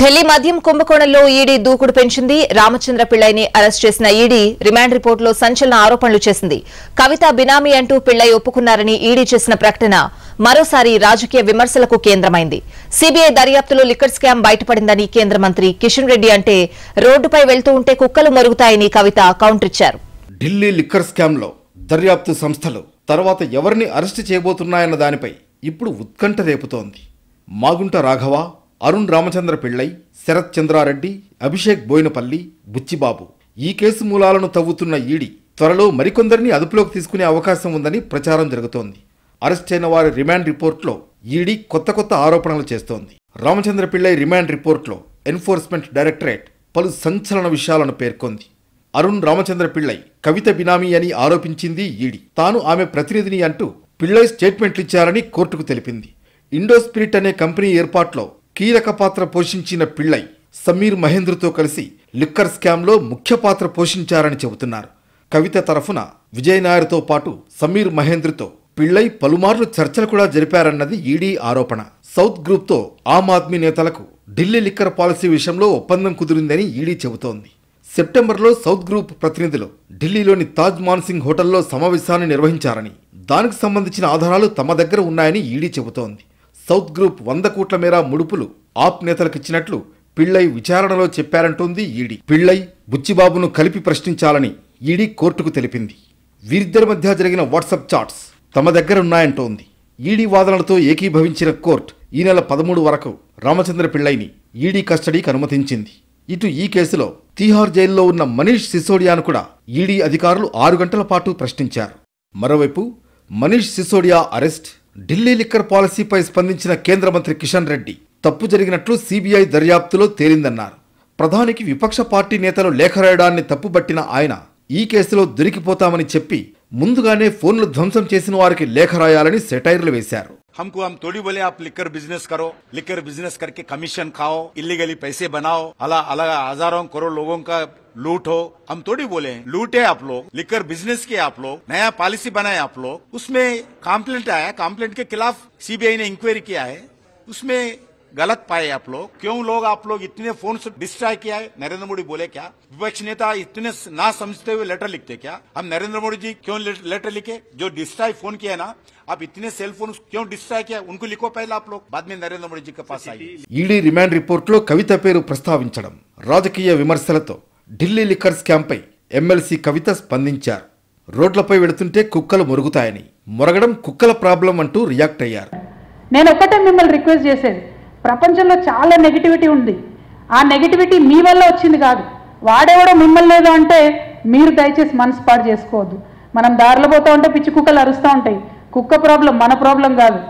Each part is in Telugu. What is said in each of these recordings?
ఢిల్లీ మద్యం కుంభకోణంలో ఈడీ దూకుడు పెంచింది రామచంద్ర పిళ్లైని అరెస్ట్ చేసిన ఈడీ రిమాండ్ రిపోర్టులో సంచలన ఆరోపణలు చేసింది కవిత బినామీ అంటూ పిళ్లై ఒప్పుకున్నారని ఈడీ చేసిన ప్రకటన మరోసారి రాజకీయ విమర్శలకు కేంద్రమైంది సీబీఐ దర్యాప్తులో లిక్కర్ స్కామ్ బయటపడిందని కేంద్ర మంత్రి కిషన్ రెడ్డి అంటే రోడ్డుపై వెళ్తూ ఉంటే కుక్కలు మరుగుతాయని కవిత ఇచ్చారు ఢిల్లీ లిక్కర్ స్కామ్లో దర్యాప్తు సంస్థలు తర్వాత ఎవరిని అరెస్టు చేయబోతున్నాయన్న దానిపై ఇప్పుడు ఉత్కంఠ రేపుతోంది మాగుంట రాఘవ అరుణ్ రామచంద్ర పిళ్ళై శరత్ చంద్రారెడ్డి అభిషేక్ బోయినపల్లి బుచ్చిబాబు ఈ కేసు మూలాలను తవ్వుతున్న ఈడీ త్వరలో మరికొందరిని అదుపులోకి తీసుకునే అవకాశం ఉందని ప్రచారం జరుగుతోంది అరెస్ట్ అయిన వారి రిమాండ్ రిపోర్ట్లో ఈడీ కొత్త కొత్త ఆరోపణలు చేస్తోంది రామచంద్ర పిళ్ళై రిమాండ్ రిపోర్ట్లో ఎన్ఫోర్స్మెంట్ డైరెక్టరేట్ పలు సంచలన విషయాలను పేర్కొంది అరుణ్ రామచంద్ర పిళ్ళై కవిత బినామీ అని ఆరోపించింది ఈడి తాను ఆమె ప్రతినిధిని అంటూ పిళ్ళై స్టేట్మెంట్లు ఇచ్చారని కోర్టుకు తెలిపింది ఇండో స్పిరిట్ అనే కంపెనీ ఏర్పాట్లో కీలక పాత్ర పోషించిన పిళ్లై సమీర్ మహేంద్రతో కలిసి లిక్కర్ స్కామ్లో ముఖ్య పాత్ర పోషించారని చెబుతున్నారు కవిత తరఫున విజయనాయర్తో పాటు సమీర్ మహేంద్రతో పిళ్లై పలుమార్లు చర్చలు కూడా జరిపారన్నది ఈడీ ఆరోపణ సౌత్ గ్రూప్తో ఆమ్ ఆద్మీ నేతలకు ఢిల్లీ లిక్కర్ పాలసీ విషయంలో ఒప్పందం కుదిరిందని ఈడీ చెబుతోంది సెప్టెంబర్లో సౌత్ గ్రూప్ ప్రతినిధులు ఢిల్లీలోని తాజ్ మాన్సింగ్ హోటల్లో సమావేశాన్ని నిర్వహించారని దానికి సంబంధించిన ఆధారాలు తమ దగ్గర ఉన్నాయని ఈడీ చెబుతోంది సౌత్ గ్రూప్ వంద కోట్ల మేర ముడుపులు ఆప్ నేతలకు ఇచ్చినట్లు పిళ్ళై విచారణలో చెప్పారంటోంది ఈడీ పిళ్ళై బుచ్చిబాబును కలిపి ప్రశ్నించాలని ఈడీ కోర్టుకు తెలిపింది వీరిద్దరి మధ్య జరిగిన వాట్సాప్ చాట్స్ తమ దగ్గరున్నాయంటోంది ఈడీ వాదనలతో ఏకీభవించిన కోర్టు ఈ నెల పదమూడు వరకు రామచంద్ర పిళ్ళైని ఈడీ కస్టడీకి అనుమతించింది ఇటు ఈ కేసులో తీహార్ జైల్లో ఉన్న మనీష్ సిసోడియాను కూడా ఈడీ అధికారులు ఆరు గంటల పాటు ప్రశ్నించారు మరోవైపు మనీష్ సిసోడియా అరెస్ట్ ఢిల్లీ లిక్కర్ పాలసీపై స్పందించిన కేంద్ర మంత్రి కిషన్ రెడ్డి తప్పు జరిగినట్లు సీబీఐ దర్యాప్తులో తేలిందన్నారు ప్రధానికి విపక్ష పార్టీ నేతలు లేఖ రాయడాన్ని తప్పుబట్టిన ఆయన ఈ కేసులో దొరికిపోతామని చెప్పి ముందుగానే ఫోన్లు ధ్వంసం చేసిన వారికి లేఖ రాయాలని సెటైర్లు వేశారు हमको हम थोड़ी बोले आप लिखकर बिजनेस करो लिखकर बिजनेस करके कमीशन खाओ इलीगली पैसे बनाओ अला अलग हजारों करोड़ लोगों का लूट हो हम थोड़ी बोले लूट है आप लोग लिखकर बिजनेस किए आप लोग नया पॉलिसी बनाए आप लोग उसमें कंप्लेंट आया कंप्लेंट के खिलाफ सीबीआई ने इंक्वायरी किया है उसमें गलत पाए आप लोग क्यों लोग आप लोग इतने फोन से डिस्ट्रॉय किया है नरेंद्र मोदी बोले क्या विपक्ष नेता इतने ना समझते हुए लेटर लिखते क्या हम नरेंद्र मोदी जी क्यों लेटर लिखे जो डिस्ट्रॉय फोन किया है ना आप इतने సెల్ ఫోన్ క్యూ డిస్ట్రాయ్ కియా उनको लिखो పహలే आप लोग बाद में నరేంద్ర మోడీ जी के पास ఈడీ రిమాండ్ రిపోర్టులో కవిత పేరు ప్రస్తావించడం రాజకీయ విమర్శలతో ఢిల్లీ లిక్కర్ స్కామ్పై ఎమ్మెల్సీ కవిత స్పందించారు రోడ్లపై వెళుతుంటే కుక్కలు మురుగుతాయని మురగడం కుక్కల ప్రాబ్లం అంటూ రియాక్ట్ అయ్యారు నేను ఒకటే మిమ్మల్ని రిక్వెస్ట్ చేసేది ప్రపంచంలో చాలా నెగిటివిటీ ఉంది ఆ నెగిటివిటీ మీ వల్ల వచ్చింది కాదు వాడేవాడో మిమ్మల్ని లేదో అంటే మీరు దయచేసి మనసు పాడు చేసుకోవద్దు మనం దారిలో పోతూ ఉంటే పిచ్చి కుక్కలు అరుస్తూ ఉంటాయి కుక్క ప్రాబ్లం మన ప్రాబ్లం కాదు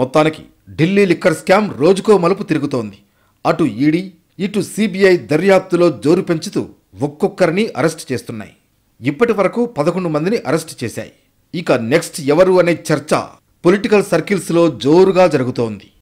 మొత్తానికి ఢిల్లీ లిక్కర్ స్కామ్ రోజుకో మలుపు తిరుగుతోంది అటు ఈడీ ఇటు సిబిఐ దర్యాప్తులో జోరు పెంచుతూ ఒక్కొక్కరిని అరెస్ట్ చేస్తున్నాయి ఇప్పటి వరకు పదకొండు మందిని అరెస్ట్ చేశాయి ఇక నెక్స్ట్ ఎవరు అనే చర్చ పొలిటికల్ సర్కిల్స్లో జోరుగా జరుగుతోంది